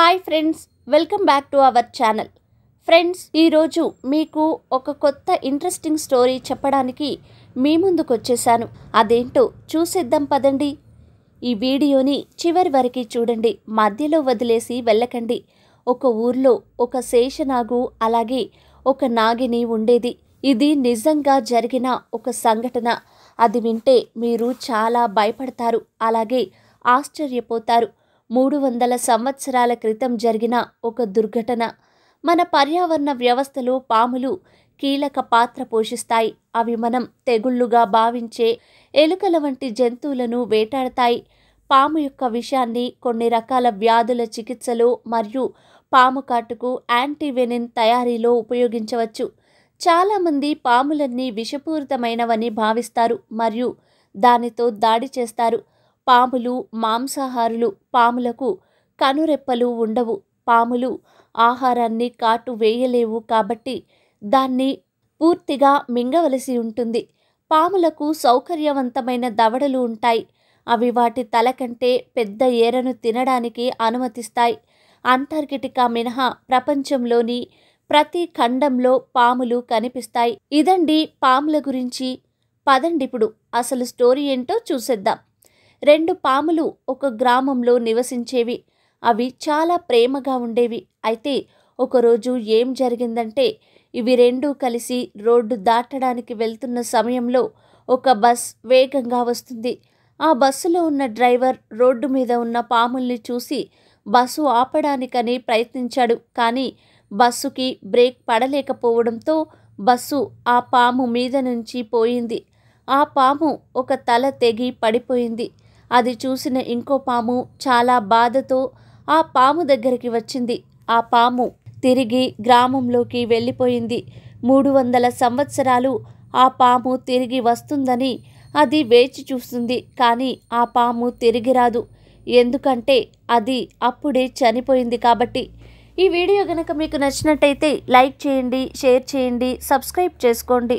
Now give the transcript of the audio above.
hi friends welcome back to our channel friends ఈరోజు మీకు ఒక కొత్త ఇంట్రెస్టింగ్ స్టోరీ చెప్పడానికి మీ ముందుకు వచ్చేసాను అదేంటో చూసేద్దాం పదండి ఈ వీడియోని చివరి వరకు చూడండి మధ్యలో వదిలేసి వెళ్ళకండి ఒక ఊర్లో ఒక శేషనాగు అలాగే ఒక నాగిని ఉండేది ఇది నిజంగా జరిగిన ఒక సంఘటన అది వింటే మీరు చాలా భయపడతారు అలాగే ఆశ్చర్యపోతారు మూడు వందల సంవత్సరాల క్రితం జరిగిన ఒక దుర్ఘటన మన పర్యావరణ వ్యవస్థలో పాములు కీలక పాత్ర పోషిస్తాయి అవి మనం తెగుళ్ళుగా భావించే ఎలుకల వంటి జంతువులను వేటాడతాయి పాము యొక్క విషయాన్ని కొన్ని రకాల వ్యాధుల చికిత్సలో మరియు పాము కాటుకు యాంటీవెనిన్ తయారీలో ఉపయోగించవచ్చు చాలామంది పాములన్నీ విషపూరితమైనవని భావిస్తారు మరియు దానితో దాడి చేస్తారు పాములు మాంసాహారులు పాములకు కనురెప్పలు ఉండవు పాములు ఆహారాన్ని కాటు వేయలేవు కాబట్టి దాన్ని పూర్తిగా మింగవలసి ఉంటుంది పాములకు సౌకర్యవంతమైన దవడలు ఉంటాయి అవి వాటి తల కంటే పెద్ద ఏరను తినడానికి అనుమతిస్తాయి అంటార్కిటికా మినహా ప్రపంచంలోని ప్రతి ఖండంలో పాములు కనిపిస్తాయి ఇదండి పాముల గురించి పదండిప్పుడు అసలు స్టోరీ ఏంటో చూసేద్దాం రెండు పాములు ఒక గ్రామంలో నివసించేవి అవి చాలా ప్రేమగా ఉండేవి అయితే ఒకరోజు ఏం జరిగిందంటే ఇవి రెండూ కలిసి రోడ్డు దాటడానికి వెళ్తున్న సమయంలో ఒక బస్ వేగంగా వస్తుంది ఆ బస్సులో ఉన్న డ్రైవర్ రోడ్డు మీద ఉన్న పాముల్ని చూసి బస్సు ఆపడానికని ప్రయత్నించాడు కానీ బస్సుకి బ్రేక్ పడలేకపోవడంతో బస్సు ఆ పాము మీద నుంచి పోయింది ఆ పాము ఒక తల తెగి పడిపోయింది అది చూసిన ఇంకో పాము చాలా బాధతో ఆ పాము దగ్గరికి వచ్చింది ఆ పాము తిరిగి గ్రామంలోకి వెళ్ళిపోయింది మూడు వందల సంవత్సరాలు ఆ పాము తిరిగి వస్తుందని అది వేచి చూస్తుంది కానీ ఆ పాము తిరిగి రాదు ఎందుకంటే అది అప్పుడే చనిపోయింది కాబట్టి ఈ వీడియో కనుక మీకు నచ్చినట్టయితే లైక్ చేయండి షేర్ చేయండి సబ్స్క్రైబ్ చేసుకోండి